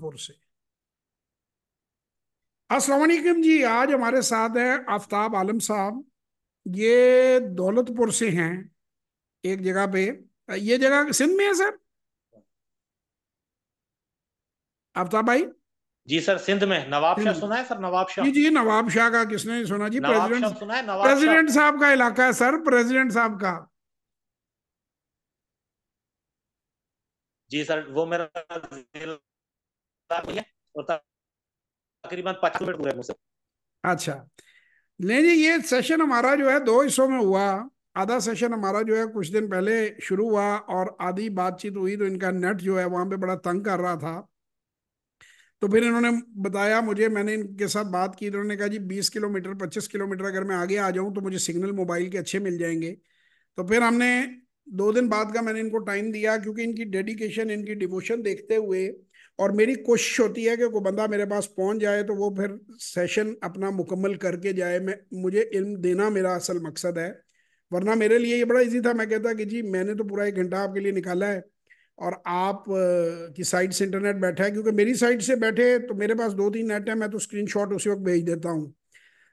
سے السلام علیکم جی آج ہمارے ساتھ ہیں آفتاب عالم صاحب یہ دولت پور سے ہیں ایک جگہ پہ یہ جگہ سندھ میں ہے سر آفتاب بھائی جی سر سندھ میں نواب شاہ سنا ہے سر نواب شاہ جی جی نواب شاہ کا کس نے سنا جی پریزیڈنٹ صاحب کا علاقہ ہے سر پریزیڈنٹ صاحب کا جی سر وہ میرا تقریباً اچھا نہیں جی یہ سیشن ہمارا جو ہے دو حصوں میں ہوا آدھا سیشن ہمارا جو ہے کچھ دن پہلے شروع ہوا اور آدھی بات چیت ہوئی تو ان کا نیٹ جو ہے وہاں پہ بڑا تنگ کر رہا تھا تو پھر انہوں نے بتایا مجھے میں نے ان کے ساتھ بات کی انہوں نے کہا جی بیس کلو میٹر پچیس کلو میٹر اگر میں آگے آ جاؤں تو مجھے سگنل موبائل کے اچھے مل جائیں گے تو پھر ہم نے دو دن بعد کا میں نے ان کو ٹائم دیا کیونکہ ان کی ڈیڈیکیشن ان کی ڈیووشن دیکھتے ہوئے اور میری کوشش ہوتی ہے کہ کوئی بندہ میرے پاس پہنچ جائے تو وہ پھر سیشن اپنا مکمل کر کے جائے میں مجھے علم دینا میرا اصل مقصد ہے ورنہ میرے لیے یہ بڑا ایزی تھا میں کہتا کہ جی میں نے تو پورا ایک گھنٹہ آپ کے لیے نکالا ہے اور آپ کی سائٹ سے انٹرنیٹ بیٹھا ہے کیونکہ میری سائٹ سے بیٹھے تو میرے پاس دو تین نیٹ ہے میں تو اسکرین شاٹ اسی وقت بھیج دیتا ہوں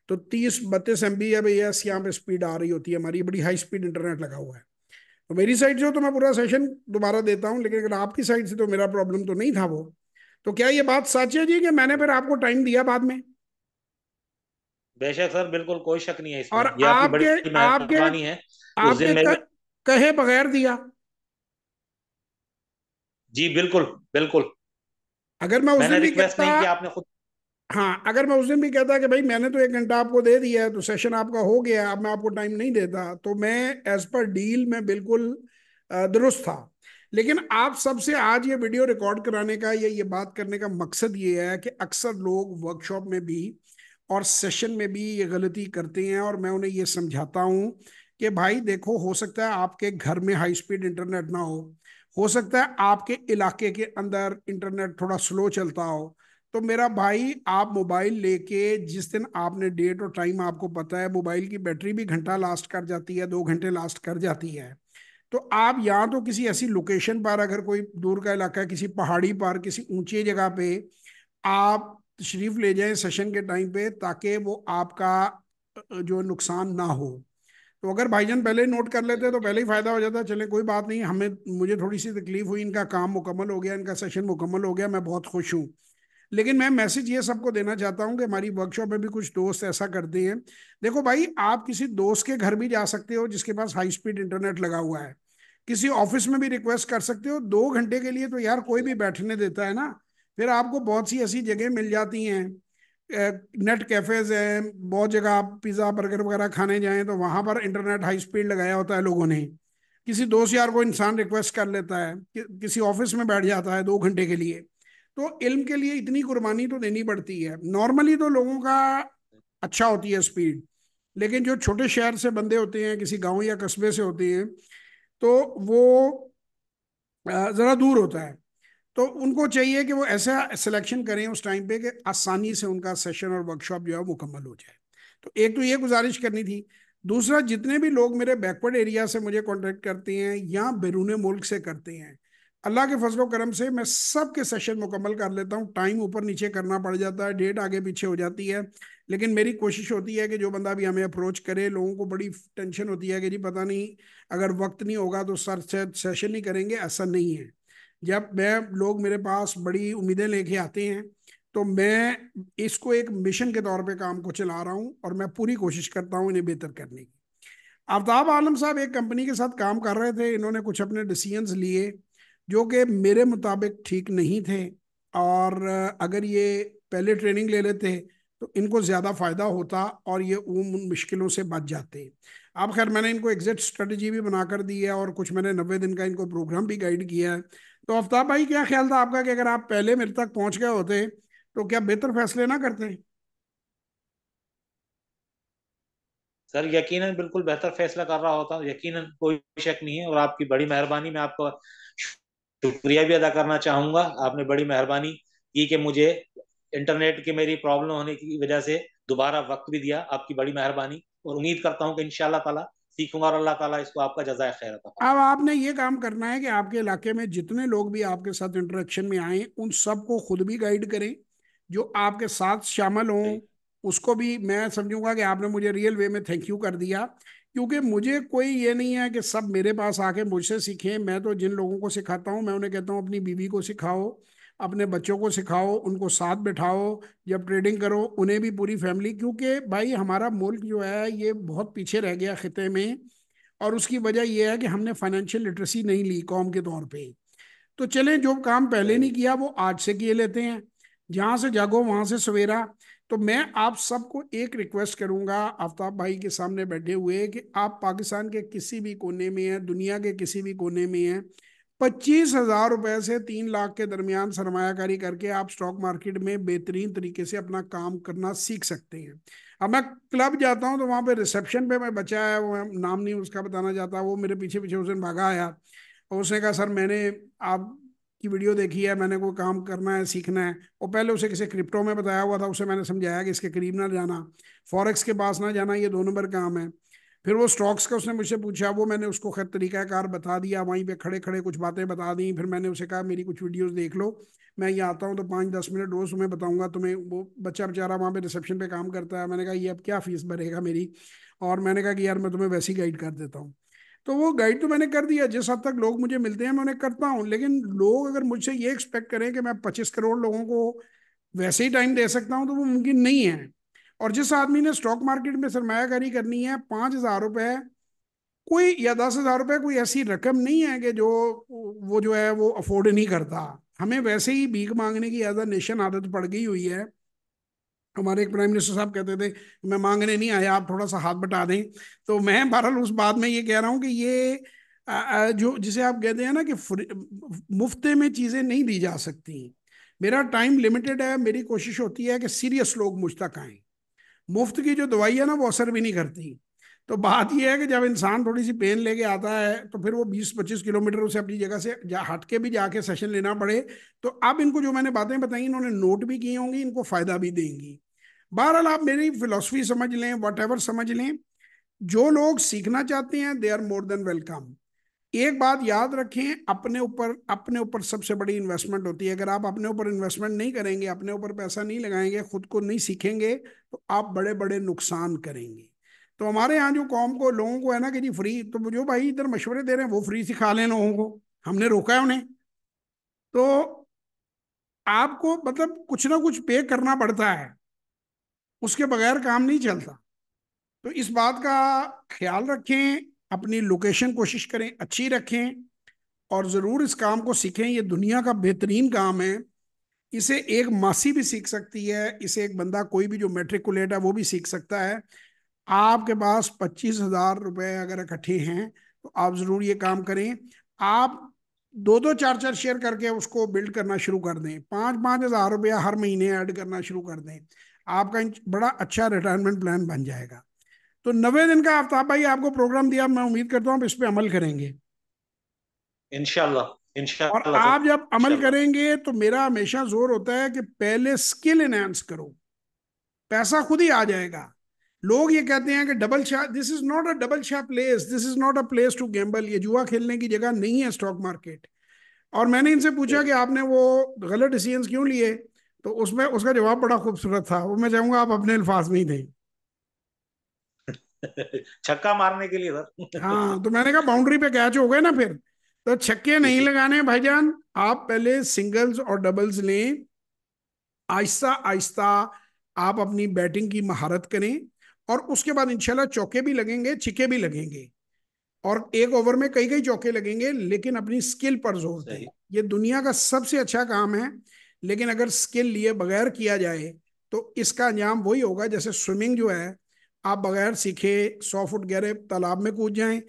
تو تیس بتیس ایم بی ہے بھائی یس یہاں پہ اسپیڈ آ رہی ہوتی ہے ہماری بڑی ہائی اسپیڈ انٹرنیٹ لگا ہوا ہے تو میری سائڈ سے ہو تو میں پورا سیشن دوبارہ دیتا ہوں لیکن اگر آپ کی سائڈ سے تو میرا پرابلم تو نہیں تھا وہ تو کیا یہ بات سچ ہے جی کہ میں نے پھر آپ کو ٹائم دیا بعد میں بے شک سر بالکل کوئی شک نہیں ہے اس اور آپ کے آپ کے آپ کے کہے بغیر دیا جی بالکل بالکل اگر میں اس نے بھی کہتا آپ نے خود ہاں اگر میں اس دن بھی کہتا کہ بھائی میں نے تو ایک گھنٹہ آپ کو دے دیا ہے تو سیشن آپ کا ہو گیا ہے اب میں آپ کو ٹائم نہیں دیتا تو میں ایز پر ڈیل میں بالکل درست تھا لیکن آپ سب سے آج یہ ویڈیو ریکارڈ کرانے کا یا یہ بات کرنے کا مقصد یہ ہے کہ اکثر لوگ ورک شاپ میں بھی اور سیشن میں بھی یہ غلطی کرتے ہیں اور میں انہیں یہ سمجھاتا ہوں کہ بھائی دیکھو ہو سکتا ہے آپ کے گھر میں ہائی سپیڈ انٹرنیٹ نہ ہو ہو سکتا ہے آپ کے علاقے کے اندر انٹرنیٹ تھوڑا سلو چلتا ہو تو میرا بھائی آپ موبائل لے کے جس دن آپ نے ڈیٹ اور ٹائم آپ کو پتہ ہے موبائل کی بیٹری بھی گھنٹہ لاسٹ کر جاتی ہے دو گھنٹے لاسٹ کر جاتی ہے تو آپ یا تو کسی ایسی لوکیشن پر اگر کوئی دور کا علاقہ ہے کسی پہاڑی پر کسی اونچی جگہ پہ آپ تشریف لے جائیں سیشن کے ٹائم پہ تاکہ وہ آپ کا جو نقصان نہ ہو تو اگر بھائی جان پہلے نوٹ کر لیتے تو پہلے ہی فائدہ ہو جاتا چلیں کوئی بات نہیں ہمیں مجھے تھوڑی سی تکلیف ہوئی ان کا کام مکمل ہو گیا ان کا سیشن مکمل ہو گیا میں بہت خوش ہوں لیکن میں میسیج یہ سب کو دینا چاہتا ہوں کہ ہماری ورک شاپ میں بھی کچھ دوست ایسا کرتے ہیں دیکھو بھائی آپ کسی دوست کے گھر بھی جا سکتے ہو جس کے پاس ہائی اسپیڈ انٹرنیٹ لگا ہوا ہے کسی آفس میں بھی ریکویسٹ کر سکتے ہو دو گھنٹے کے لیے تو یار کوئی بھی بیٹھنے دیتا ہے نا پھر آپ کو بہت سی ایسی جگہیں مل جاتی ہیں نیٹ کیفیز ہیں بہت جگہ آپ پیزا برگر وغیرہ کھانے جائیں تو وہاں پر انٹرنیٹ ہائی اسپیڈ لگایا ہوتا ہے لوگوں نے کسی دوست یار کو انسان ریکویسٹ کر لیتا ہے کسی آفس میں بیٹھ جاتا ہے دو گھنٹے کے لیے تو علم کے لیے اتنی قربانی تو دینی پڑتی ہے نارملی تو لوگوں کا اچھا ہوتی ہے اسپیڈ لیکن جو چھوٹے شہر سے بندے ہوتے ہیں کسی گاؤں یا قصبے سے ہوتے ہیں تو وہ ذرا دور ہوتا ہے تو ان کو چاہیے کہ وہ ایسا سلیکشن کریں اس ٹائم پہ کہ آسانی سے ان کا سیشن اور ورک شاپ جو ہے مکمل ہو جائے تو ایک تو یہ گزارش کرنی تھی دوسرا جتنے بھی لوگ میرے بیکورڈ ایریا سے مجھے کانٹیکٹ کرتے ہیں یا بیرون ملک سے کرتے ہیں اللہ کے فضل و کرم سے میں سب کے سیشن مکمل کر لیتا ہوں ٹائم اوپر نیچے کرنا پڑ جاتا ہے ڈیٹ آگے پیچھے ہو جاتی ہے لیکن میری کوشش ہوتی ہے کہ جو بندہ بھی ہمیں اپروچ کرے لوگوں کو بڑی ٹینشن ہوتی ہے کہ جی پتہ نہیں اگر وقت نہیں ہوگا تو سر سیشن نہیں کریں گے ایسا نہیں ہے جب میں لوگ میرے پاس بڑی امیدیں لے کے آتے ہیں تو میں اس کو ایک مشن کے طور پہ کام کو چلا رہا ہوں اور میں پوری کوشش کرتا ہوں انہیں بہتر کرنے کی آفتاب عالم صاحب ایک کمپنی کے ساتھ کام کر رہے تھے انہوں نے کچھ اپنے ڈسیزنس لیے جو کہ میرے مطابق ٹھیک نہیں تھے اور اگر یہ پہلے ٹریننگ لے لیتے تو ان کو زیادہ فائدہ ہوتا اور یہ ان مشکلوں سے بچ جاتے اب خیر میں نے ان کو ایگزٹ اسٹریٹجی بھی بنا کر دی ہے اور کچھ میں نے نوے دن کا ان کو پروگرام بھی گائیڈ کیا ہے تو آفتاب بھائی کیا خیال تھا آپ کا کہ اگر آپ پہلے میرے تک پہنچ گئے ہوتے تو کیا بہتر فیصلے نہ کرتے سر یقیناً بالکل بہتر فیصلہ کر رہا ہوتا یقیناً کوئی شک نہیں ہے اور آپ کی بڑی مہربانی میں آپ کو شکریہ بھی ادا کرنا چاہوں گا آپ نے بڑی مہربانی کی کہ مجھے انٹرنیٹ کی میری دوبارہ وقت بھی دیا آپ کی بڑی مہربانی اور امید کرتا ہوں کہ انشاءاللہ تعالی سیکھوں گا اور اللہ تعالیٰ اس کو آپ کا جزائے خیر عطا اب آپ نے یہ کام کرنا ہے کہ آپ کے علاقے میں جتنے لوگ بھی آپ کے ساتھ انٹریکشن میں آئیں ان سب کو خود بھی گائیڈ کریں جو آپ کے ساتھ شامل ہوں جی۔ اس کو بھی میں سمجھوں گا کہ آپ نے مجھے ریئل وے میں تھینک یو کر دیا کیونکہ مجھے کوئی یہ نہیں ہے کہ سب میرے پاس آ کے مجھ سے سیکھیں میں تو جن لوگوں کو سکھاتا ہوں میں انہیں کہتا ہوں اپنی بیوی کو سکھاؤ اپنے بچوں کو سکھاؤ ان کو ساتھ بٹھاؤ جب ٹریڈنگ کرو انہیں بھی پوری فیملی کیونکہ بھائی ہمارا ملک جو ہے یہ بہت پیچھے رہ گیا خطے میں اور اس کی وجہ یہ ہے کہ ہم نے فائنینشیل لٹریسی نہیں لی قوم کے طور پہ تو چلیں جو کام پہلے نہیں کیا وہ آج سے کیے لیتے ہیں جہاں سے جاگو وہاں سے سویرا تو میں آپ سب کو ایک ریکویسٹ کروں گا آفتاب بھائی کے سامنے بیٹھے ہوئے کہ آپ پاکستان کے کسی بھی کونے میں ہیں دنیا کے کسی بھی کونے میں ہیں پچیس ہزار روپے سے تین لاکھ کے درمیان سرمایہ کاری کر کے آپ سٹاک مارکیٹ میں بہترین طریقے سے اپنا کام کرنا سیکھ سکتے ہیں اب میں کلب جاتا ہوں تو وہاں پہ ریسپشن پہ میں بچا ہے وہ نام نہیں اس کا بتانا چاہتا وہ میرے پیچھے پیچھے اس نے بھاگا آیا اس نے کہا سر میں نے آپ کی ویڈیو دیکھی ہے میں نے کوئی کام کرنا ہے سیکھنا ہے اور پہلے اسے کسی کرپٹو میں بتایا ہوا تھا اسے میں نے سمجھایا کہ اس کے قریب نہ جانا فوریکس کے پاس نہ جانا یہ دو نمبر کام ہے پھر وہ سٹاکس کا اس نے مجھ سے پوچھا وہ میں نے اس کو خیر طریقہ کار بتا دیا وہیں پہ کھڑے کھڑے کچھ باتیں بتا دیں پھر میں نے اسے کہا میری کچھ ویڈیوز دیکھ لو میں یہ آتا ہوں تو پانچ دس منٹ روز تمہیں بتاؤں گا تمہیں وہ بچہ بچارہ وہاں پہ ریسیپشن پہ کام کرتا ہے میں نے کہا یہ اب کیا فیس بھرے گا میری اور میں نے کہا کہ یار میں تمہیں ویسی گائڈ کر دیتا ہوں تو وہ گائیڈ تو میں نے کر دیا جس حد تک لوگ مجھے ملتے ہیں میں انہیں کرتا ہوں لیکن لوگ اگر مجھ سے یہ ایکسپیکٹ کریں کہ میں پچیس کروڑ لوگوں کو ویسے ہی ٹائم دے سکتا ہوں تو وہ ممکن نہیں ہے اور جس آدمی نے اسٹاک مارکیٹ میں سرمایہ کاری کرنی ہے پانچ ہزار روپے کوئی یا دس ہزار روپے کوئی ایسی رقم نہیں ہے کہ جو وہ جو ہے وہ افورڈ نہیں کرتا ہمیں ویسے ہی بھیک مانگنے کی ایز اے نیشن عادت پڑ گئی ہوئی ہے ہمارے ایک پرائم منسٹر صاحب کہتے تھے میں مانگنے نہیں آیا آپ تھوڑا سا ہاتھ بٹا دیں تو میں بہرحال اس بات میں یہ کہہ رہا ہوں کہ یہ جو جسے آپ کہتے ہیں نا کہ مفتے میں چیزیں نہیں دی جا سکتی میرا ٹائم لمیٹیڈ ہے میری کوشش ہوتی ہے کہ سیریس لوگ مجھ تک آئیں مفت کی جو دوائی ہے نا وہ اثر بھی نہیں کرتی تو بات یہ ہے کہ جب انسان تھوڑی سی پین لے کے آتا ہے تو پھر وہ بیس پچیس کلو میٹر اسے اپنی جگہ سے جا ہٹ کے بھی جا کے سیشن لینا پڑے تو اب ان کو جو میں نے باتیں بتائیں انہوں نے نوٹ بھی کی ہوں گی ان کو فائدہ بھی دیں گی بہرحال آپ میری فلسفی سمجھ لیں واٹ ایور سمجھ لیں جو لوگ سیکھنا چاہتے ہیں they are more than welcome ایک بات یاد رکھیں اپنے اوپر اپنے اوپر سب سے بڑی انویسٹمنٹ ہوتی ہے اگر آپ اپنے اوپر انویسٹمنٹ نہیں کریں گے اپنے اوپر پیسہ نہیں لگائیں گے خود کو نہیں سیکھیں گے تو آپ بڑے بڑے نقصان کریں گے تو ہمارے ہاں جو قوم کو لوگوں کو ہے نا کہ جی فری تو جو بھائی ادھر مشورے دے رہے ہیں وہ فری سکھا لیں لوگوں کو ہم نے روکا ہے انہیں تو آپ کو مطلب کچھ نہ کچھ پے کرنا پڑتا ہے اس کے بغیر کام نہیں چلتا تو اس بات کا خیال رکھیں اپنی لوکیشن کوشش کریں اچھی رکھیں اور ضرور اس کام کو سیکھیں یہ دنیا کا بہترین کام ہے اسے ایک ماسی بھی سیکھ سکتی ہے اسے ایک بندہ کوئی بھی جو میٹریکولیٹ ہے وہ بھی سیکھ سکتا ہے آپ کے پاس پچیس ہزار روپے اگر اکٹھے ہیں تو آپ ضرور یہ کام کریں آپ دو دو چار چار شیئر کر کے اس کو بلڈ کرنا شروع کر دیں پانچ پانچ ہزار روپیہ ہر مہینے ایڈ کرنا شروع کر دیں آپ کا بڑا اچھا ریٹائرمنٹ پلان بن جائے گا تو نوے دن کا آفتاب بھائی آپ کو پروگرام دیا میں امید کرتا ہوں آپ اس پہ عمل کریں گے انشاءاللہ انشاءاللہ اور آپ جب عمل کریں گے تو میرا ہمیشہ زور ہوتا ہے کہ پہلے سکل انہینس کرو پیسہ خود ہی آ جائے گا لوگ یہ کہتے ہیں کہ double Shah this is not a double Shah place this is not a place to gamble یہ جوا کھیلنے کی جگہ نہیں ہے اسٹاک مارکیٹ اور میں نے ان سے پوچھا کہ آپ نے وہ غلط ڈیسیجنس کیوں لیے تو اس میں اس کا جواب بڑا خوبصورت تھا وہ میں چاہوں گا آپ اپنے الفاظ میں ہی دیں چھکا مارنے لیے سر ہاں تو میں نے کہا باؤنڈری پہ کیچ ہو گئے نا پھر تو چھکے نہیں لگانے بھائی جان آپ پہلے سنگلز اور ڈبلز لیں آہستہ آہستہ آپ اپنی بیٹنگ کی مہارت کریں اور اس کے بعد انشاءاللہ چوکے بھی لگیں گے چھکے بھی لگیں گے اور ایک اوور میں کئی کئی چوکے لگیں گے لیکن اپنی سکل پر زور دیں یہ دنیا کا سب سے اچھا کام ہے لیکن اگر سکل لیے بغیر کیا جائے تو اس کا انجام وہی ہوگا جیسے جو ہے آپ بغیر سیکھے سو فٹ گہرے تالاب میں کود جائیں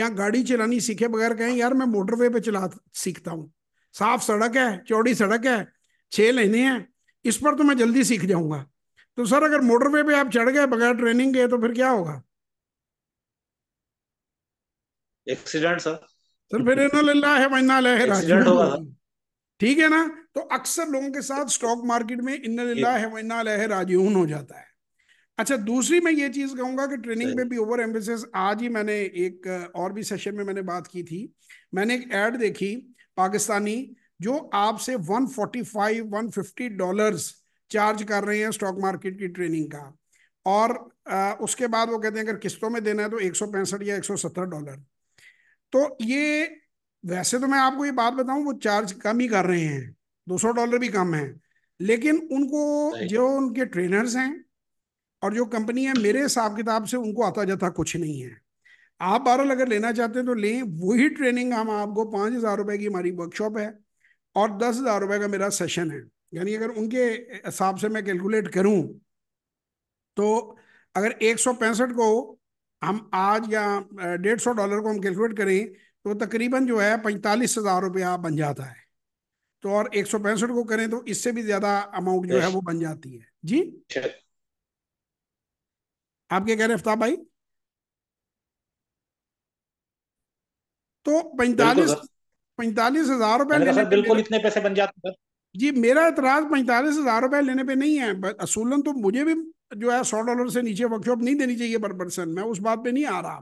یا گاڑی چلانی سیکھے بغیر کہیں یار میں موٹر وے پہ چلا سیکھتا ہوں صاف سڑک ہے چوڑی سڑک ہے چھ لینے ہیں اس پر تو میں جلدی سیکھ جاؤں گا تو سر اگر موٹر وے پہ آپ چڑھ گئے بغیر ٹریننگ کے تو پھر کیا ہوگا ایکسیڈنٹ سر سر پھر ٹھیک ہے نا تو اکثر لوگوں کے ساتھ سٹاک مارکیٹ میں راجعون ہو جاتا ہے اچھا دوسری میں یہ چیز کہوں گا کہ ٹریننگ میں بھی اوور آج ہی میں نے ایک اور بھی سیشن میں میں نے بات کی تھی میں نے ایک ایڈ دیکھی پاکستانی جو آپ سے 145 150 ڈالرز چارج کر رہے ہیں سٹاک مارکیٹ کی ٹریننگ کا اور اس کے بعد وہ کہتے ہیں اگر قسطوں میں دینا ہے تو 165 یا 170 ڈالر تو یہ ویسے تو میں آپ کو یہ بات بتاؤں وہ چارج کم ہی کر رہے ہیں دو سو ڈالر بھی کم ہیں لیکن ان کو جو ان کے ٹرینرز ہیں اور جو کمپنی ہیں میرے حساب کتاب سے ان کو آتا جاتا کچھ نہیں ہے آپ بارل اگر لینا چاہتے ہیں تو لیں وہی ٹریننگ ہم آپ کو پانچ ہزار روپے کی ہماری ورک شاپ ہے اور دس ہزار روپے کا میرا سیشن ہے یعنی اگر ان کے حساب سے میں کیلکولیٹ کروں تو اگر ایک سو پینسٹھ کو ہم آج یا ڈیڑھ سو ڈالر کو ہم کیلکولیٹ کریں تو تقریباً جو ہے پینتالیس ہزار روپیہ بن جاتا ہے تو اور ایک سو پینسٹھ کو کریں تو اس سے بھی زیادہ اماؤنٹ جو ہے وہ بن جاتی ہے جی آپ کے کہہ رہے افتاب بھائی تو پینتالیس پینتالیس ہزار روپے اتنے پیسے بن ہیں جی میرا اعتراض پینتالیس ہزار روپے لینے پہ نہیں ہے اصولاً تو مجھے بھی جو ہے سو ڈالر سے نیچے ورک شاپ نہیں دینی چاہیے پر پرسن میں اس بات پہ نہیں آ رہا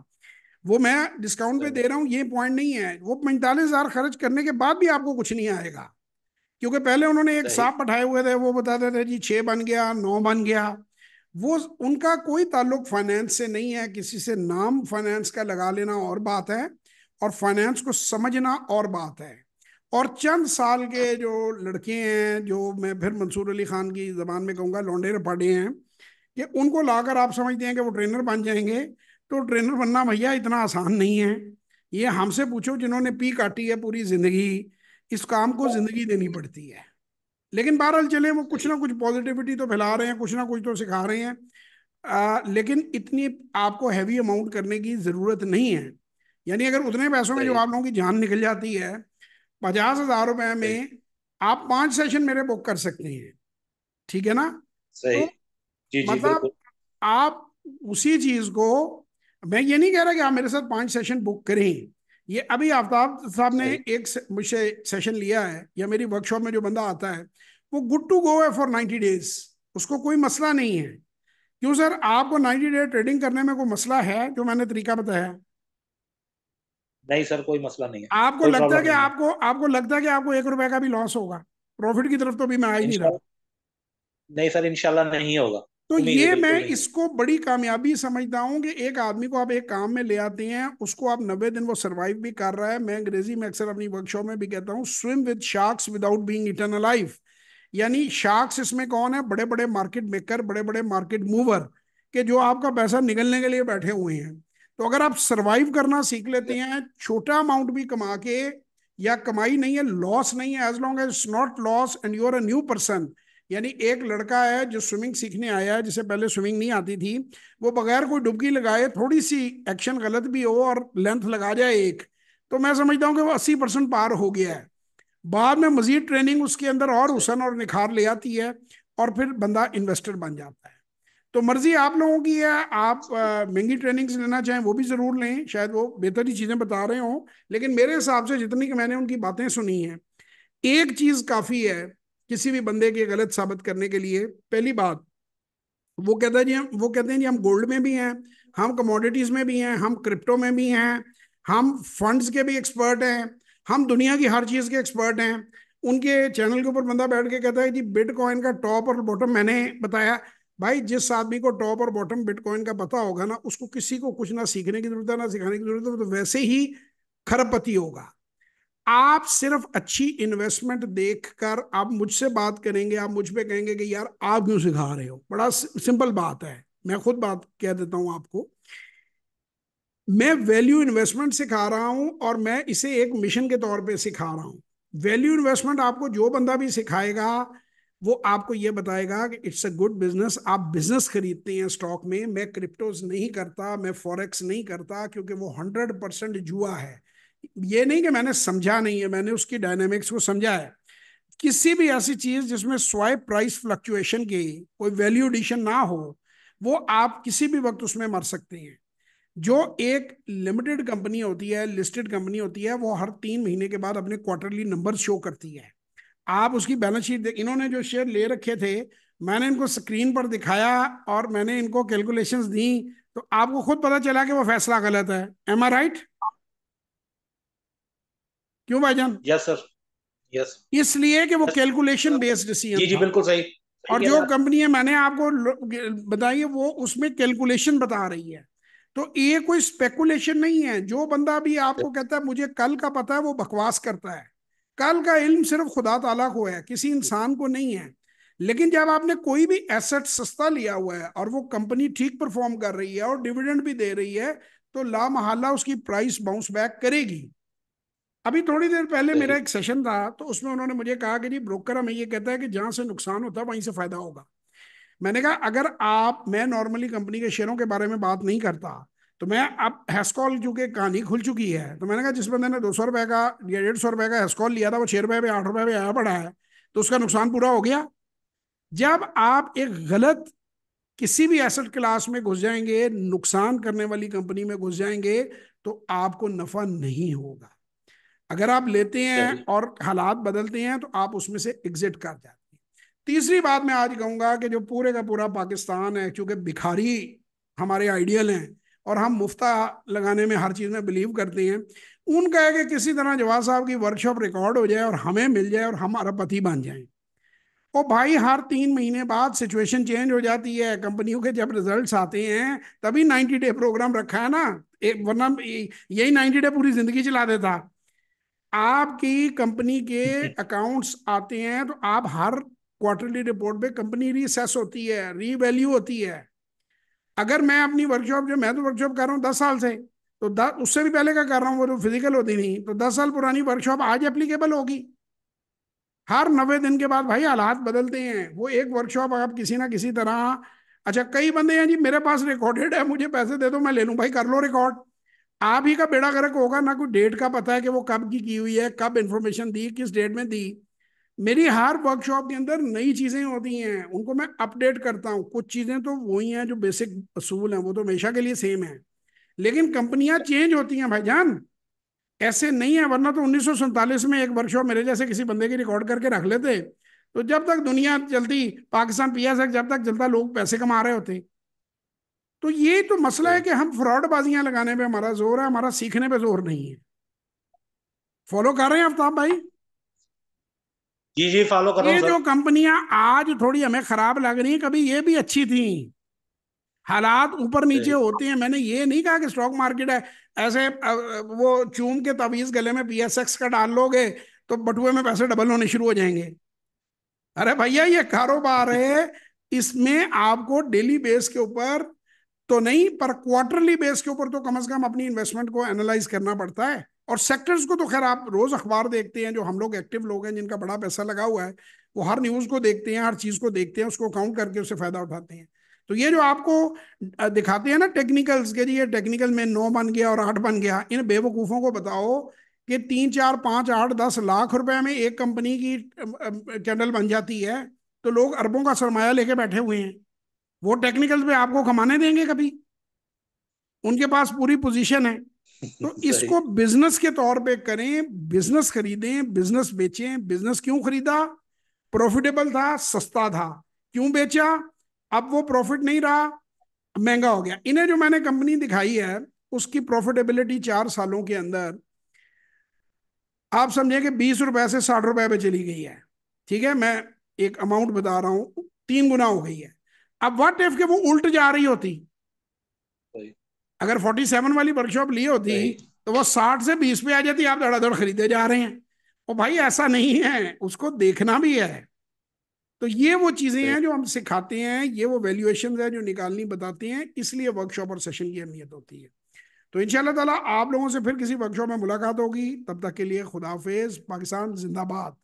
وہ میں ڈسکاؤنٹ پہ دے رہا ہوں یہ پوائنٹ نہیں ہے وہ پینتالیس ہزار خرچ کرنے کے بعد بھی آپ کو کچھ نہیں آئے گا کیونکہ پہلے انہوں نے ایک سانپ بٹھائے ہوئے تھے وہ بتاتے تھے جی چھ بن گیا نو بن گیا وہ ان کا کوئی تعلق فائنینس سے نہیں ہے کسی سے نام فائنینس کا لگا لینا اور بات ہے اور فائنینس کو سمجھنا اور بات ہے اور چند سال کے جو لڑکے ہیں جو میں پھر منصور علی خان کی زبان میں کہوں گا لونڈے رپاڈے ہیں کہ ان کو لا کر آپ سمجھتے ہیں کہ وہ ٹرینر بن جائیں گے تو ٹرینر بننا بھیا اتنا آسان نہیں ہے یہ ہم سے پوچھو جنہوں نے پی کاٹی ہے پوری زندگی اس کام کو oh. زندگی دینی پڑتی ہے لیکن بہرحال چلے وہ کچھ نہ کچھ پوزیٹیوٹی تو پھیلا رہے ہیں کچھ نہ کچھ تو سکھا رہے ہیں لیکن اتنی آپ کو ہیوی اماؤنٹ کرنے کی ضرورت نہیں ہے یعنی اگر اتنے پیسوں میں جو آپ لوگوں کی جان نکل جاتی ہے پچاس ہزار روپے میں آپ پانچ سیشن میرے بک کر سکتے ہیں ٹھیک ہے نا جی، جی، مطلب آپ اسی چیز کو میں یہ نہیں کہہ رہا کہ آپ میرے ساتھ پانچ سیشن بک کریں یہ ابھی آفتاب صاحب نے ایک مجھ سے سیشن لیا ہے یا میری ورک شاپ میں جو بندہ آتا ہے وہ گڈ ٹو گو ہے فار نائنٹی ڈیز اس کو کوئی مسئلہ نہیں ہے کیوں سر آپ کو نائنٹی ٹریڈنگ کرنے میں کوئی مسئلہ ہے جو میں نے طریقہ بتایا نہیں سر کوئی مسئلہ نہیں ہے آپ کو لگتا ہے کہ آپ کو آپ آپ کو کو لگتا ہے کہ ایک روپے کا بھی لاس ہوگا پروفٹ کی طرف تو بھی میں آ ہی نہیں رہا نہیں سر انشاءاللہ نہیں ہوگا تو یہ میں اس کو بڑی کامیابی سمجھتا ہوں کہ ایک آدمی کو آپ ایک کام میں لے آتے ہیں اس کو آپ نوے دن وہ سروائیو بھی کر رہا ہے میں انگریزی میں اکثر اپنی میں بھی کہتا ہوں شارکس بینگ لائف یعنی شارکس اس میں کون ہے بڑے بڑے مارکیٹ میکر بڑے بڑے مارکیٹ موور کہ جو آپ کا پیسہ نگلنے کے لیے بیٹھے ہوئے ہیں تو اگر آپ سروائیو کرنا سیکھ لیتے ہیں چھوٹا اماؤنٹ بھی کما کے یا کمائی نہیں ہے لاس نہیں ہے as long not loss and you a new person یعنی ایک لڑکا ہے جو سوئمنگ سیکھنے آیا ہے جسے پہلے سوئمنگ نہیں آتی تھی وہ بغیر کوئی ڈبکی لگائے تھوڑی سی ایکشن غلط بھی ہو اور لینتھ لگا جائے ایک تو میں سمجھتا ہوں کہ وہ اسی پرسنٹ پار ہو گیا ہے بعد میں مزید ٹریننگ اس کے اندر اور حسن اور نکھار لے آتی ہے اور پھر بندہ انویسٹر بن جاتا ہے تو مرضی آپ لوگوں کی ہے آپ مہنگی ٹریننگس لینا چاہیں وہ بھی ضرور لیں شاید وہ بہتر ہی چیزیں بتا رہے ہوں لیکن میرے حساب سے جتنی کہ میں نے ان کی باتیں سنی ہیں ایک چیز کافی ہے کسی بھی بندے کے غلط ثابت کرنے کے لیے پہلی بات وہ کہتا ہے جی ہم وہ کہتے ہیں جی ہم گولڈ میں بھی ہیں ہم کموڈیٹیز میں بھی ہیں ہم کرپٹو میں بھی ہیں ہم فنڈز کے بھی ایکسپرٹ ہیں ہم دنیا کی ہر چیز کے ایکسپرٹ ہیں ان کے چینل کے اوپر بندہ بیٹھ کے کہتا ہے جی بٹ کوائن کا ٹاپ اور باٹم میں نے بتایا بھائی جس آدمی کو ٹاپ اور باٹم بٹ کوائن کا پتا ہوگا نا اس کو کسی کو کچھ نہ سیکھنے کی ضرورت ہے نہ سکھانے کی ضرورت ہے تو ویسے ہی کھرپتی پتی ہوگا آپ صرف اچھی انویسٹمنٹ دیکھ کر آپ مجھ سے بات کریں گے آپ مجھ پہ کہیں گے کہ یار آپ کیوں سکھا رہے ہو بڑا سمپل بات ہے میں خود بات کہہ دیتا ہوں آپ کو میں ویلیو انویسٹمنٹ سکھا رہا ہوں اور میں اسے ایک مشن کے طور پہ سکھا رہا ہوں ویلیو انویسٹمنٹ آپ کو جو بندہ بھی سکھائے گا وہ آپ کو یہ بتائے گا کہ اٹس اے گڈ بزنس آپ بزنس خریدتے ہیں اسٹاک میں میں کرپٹوز نہیں کرتا میں فوریکس نہیں کرتا کیونکہ وہ ہنڈریڈ پرسینٹ جوا ہے یہ نہیں کہ میں نے سمجھا نہیں ہے میں نے اس کی ڈائنامکس کو سمجھا ہے کسی بھی ایسی چیز جس میں سوائے پرائز فلکچویشن کی کوئی ویلیو ایڈیشن نہ ہو وہ آپ کسی بھی وقت اس میں مر سکتے ہیں جو ایک لمیٹڈ کمپنی ہوتی ہے لسٹڈ کمپنی ہوتی ہے وہ ہر تین مہینے کے بعد اپنے کوارٹرلی نمبر شو کرتی ہے آپ اس کی بیلنس شیٹ انہوں نے جو شیئر لے رکھے تھے میں نے ان کو سکرین پر دکھایا اور میں نے ان کو کیلکولیشنز دیں تو آپ کو خود پتہ چلا کہ وہ فیصلہ غلط ہے ایم آر رائٹ کیوں بھائی جان یس سر اس لیے کہ وہ کیلکولیشن جی, جی، بالکل صحیح اور جو کمپنی میں نے آپ کو وہ اس میں کیلکولیشن بتا رہی ہے تو یہ کوئی نہیں ہے جو بندہ بھی آپ کو کہتا ہے مجھے کل کا پتا ہے وہ بکواس کرتا ہے کل کا علم صرف خدا تعالیٰ کو ہے کسی انسان کو نہیں ہے لیکن جب آپ نے کوئی بھی ایسٹ سستا لیا ہوا ہے اور وہ کمپنی ٹھیک پرفارم کر رہی ہے اور ڈیویڈنڈ بھی دے رہی ہے تو لا محالہ اس کی پرائس باؤنس بیک کرے گی ابھی تھوڑی دیر پہلے میرا ایک سیشن تھا تو اس میں انہوں نے مجھے کہا کہ جی بروکر ہمیں یہ کہتا ہے کہ جہاں سے نقصان ہوتا ہے وہیں سے فائدہ ہوگا میں نے کہا اگر آپ میں نارملی کمپنی کے شیئروں کے بارے میں بات نہیں کرتا تو میں اب ہیسکال کیونکہ کہانی کھل چکی ہے تو میں نے کہا جس بندے نے دو سو روپئے کا یا ڈیڑھ سو روپئے کا ہیسکال لیا تھا وہ چھ روپئے پہ آٹھ روپئے پہ آیا پڑا ہے تو اس کا نقصان پورا ہو گیا جب آپ ایک غلط کسی بھی ایسٹ کلاس میں گھس جائیں گے نقصان کرنے والی کمپنی میں گھس جائیں گے تو آپ کو نفع نہیں ہوگا اگر آپ لیتے ہیں اور حالات بدلتے ہیں تو آپ اس میں سے ایگزٹ کر جاتے ہیں تیسری بات میں آج کہوں گا کہ جو پورے کا پورا پاکستان ہے چونکہ بکھاری ہمارے آئیڈیل ہیں اور ہم مفتہ لگانے میں ہر چیز میں بلیو کرتے ہیں ان کا ہے کہ کسی طرح جواز صاحب کی ورک شاپ ریکارڈ ہو جائے اور ہمیں مل جائے اور ہم ارب پتی بن جائیں اور بھائی ہر تین مہینے بعد سچویشن چینج ہو جاتی ہے کمپنیوں کے جب ریزلٹس آتے ہیں تبھی نائنٹی ڈے پروگرام رکھا ہے نا ورنہ یہی نائنٹی ڈے پوری زندگی چلا دیتا آپ کی کمپنی کے اکاؤنٹس آتے ہیں تو آپ ہر کوارٹرلی رپورٹ پہ کمپنی ریسیس ہوتی ہے ری ویلیو ہوتی ہے اگر میں اپنی ورک شاپ جو میں تو ورک شاپ کر رہا ہوں دس سال سے تو اس سے بھی پہلے کا کر رہا ہوں وہ تو فزیکل ہوتی نہیں تو دس سال پرانی ورک شاپ آج اپلیکیبل ہوگی ہر نوے دن کے بعد بھائی حالات بدلتے ہیں وہ ایک ورک شاپ آپ کسی نہ کسی طرح اچھا کئی بندے ہیں جی میرے پاس ریکارڈیڈ ہے مجھے پیسے دے دو میں لے لوں بھائی کر لو ریکارڈ آپ ہی کا بیڑا گرک ہوگا نہ کوئی ڈیٹ کا پتا ہے کہ وہ کب کی کی ہوئی ہے کب انفارمیشن دی کس ڈیٹ میں دی میری ہر ورک شاپ کے اندر نئی چیزیں ہوتی ہیں ان کو میں اپ ڈیٹ کرتا ہوں کچھ چیزیں تو وہی ہیں جو بیسک اصول ہیں وہ تو ہمیشہ کے لیے سیم ہیں لیکن کمپنیاں چینج ہوتی ہیں بھائی جان ایسے نہیں ہے ورنہ تو انیس سو سینتالیس میں ایک ورک شاپ میرے جیسے کسی بندے کی ریکارڈ کر کے رکھ لیتے تو جب تک دنیا چلتی پاکستان پی ایس ایک جب تک چلتا لوگ پیسے کما رہے ہوتے تو یہ تو مسئلہ ہے جی۔ کہ ہم فراڈ بازیاں لگانے پہ ہمارا زور ہے ہمارا سیکھنے پہ زور نہیں ہے فالو کر رہے ہیں بھائی جی جی فالو کر یہ یہ جو کمپنیاں آج تھوڑی ہمیں خراب لگ رہی ہیں کبھی بھی اچھی حالات اوپر جی۔ نیچے ہوتے ہیں میں نے یہ نہیں کہا کہ سٹاک مارکیٹ ہے ایسے وہ چوم کے تعویز گلے میں پی ایس ایکس کا ڈال لو گے تو بٹوے میں پیسے ڈبل ہونے شروع ہو جائیں گے ارے بھیا یہ کاروبار ہے اس میں آپ کو ڈیلی بیس کے اوپر تو نہیں پر کوارٹرلی بیس کے اوپر تو کم از کم اپنی انویسٹمنٹ کو کرنا پڑتا ہے اور سیکٹرز کو تو خیر آپ روز اخبار دیکھتے ہیں جو ہم لوگ ایکٹیو لوگ ہیں جن کا بڑا پیسہ لگا ہوا ہے وہ ہر نیوز کو دیکھتے ہیں ہر چیز کو دیکھتے ہیں اس کو کاؤنٹ کر کے اسے فائدہ اٹھاتے ہیں تو یہ جو آپ کو دکھاتے ہیں نا ٹیکنیکلز کے ٹیکنیکل میں نو بن گیا اور آٹھ بن گیا ان بے وقوفوں کو بتاؤ کہ تین چار پانچ آٹھ دس لاکھ روپے میں ایک کمپنی کی چینل بن جاتی ہے تو لوگ اربوں کا سرمایہ لے کے بیٹھے ہوئے ہیں وہ ٹیکنیکل پہ آپ کو کمانے دیں گے کبھی ان کے پاس پوری پوزیشن ہے تو اس کو بزنس کے طور پہ کریں بزنس خریدیں بزنس بیچیں بزنس کیوں خریدا پروفیٹیبل تھا سستا تھا کیوں بیچا اب وہ پروفٹ نہیں رہا مہنگا ہو گیا انہیں جو میں نے کمپنی دکھائی ہے اس کی پروفیٹیبلٹی چار سالوں کے اندر آپ سمجھیں کہ بیس روپے سے ساٹھ روپے پہ چلی گئی ہے ٹھیک ہے میں ایک اماؤنٹ بتا رہا ہوں تین گنا ہو گئی ہے اب واٹ ایف وہ الٹ جا رہی ہوتی اگر فورٹی سیون والی ورک شاپ لی ہوتی تو وہ ساٹھ سے بیس پہ آ جاتی آپ دھڑا دھڑ خریدے جا رہے ہیں بھائی ایسا نہیں ہے اس کو دیکھنا بھی ہے تو یہ وہ چیزیں ہیں جو ہم سکھاتے ہیں یہ وہ ہیں جو نکالنی بتاتے ہیں اس لیے ورک شاپ اور سیشن کی اہمیت ہوتی ہے تو ان شاء اللہ تعالیٰ آپ لوگوں سے ملاقات ہوگی تب تک کے لیے خدا حافظ پاکستان زندہ باد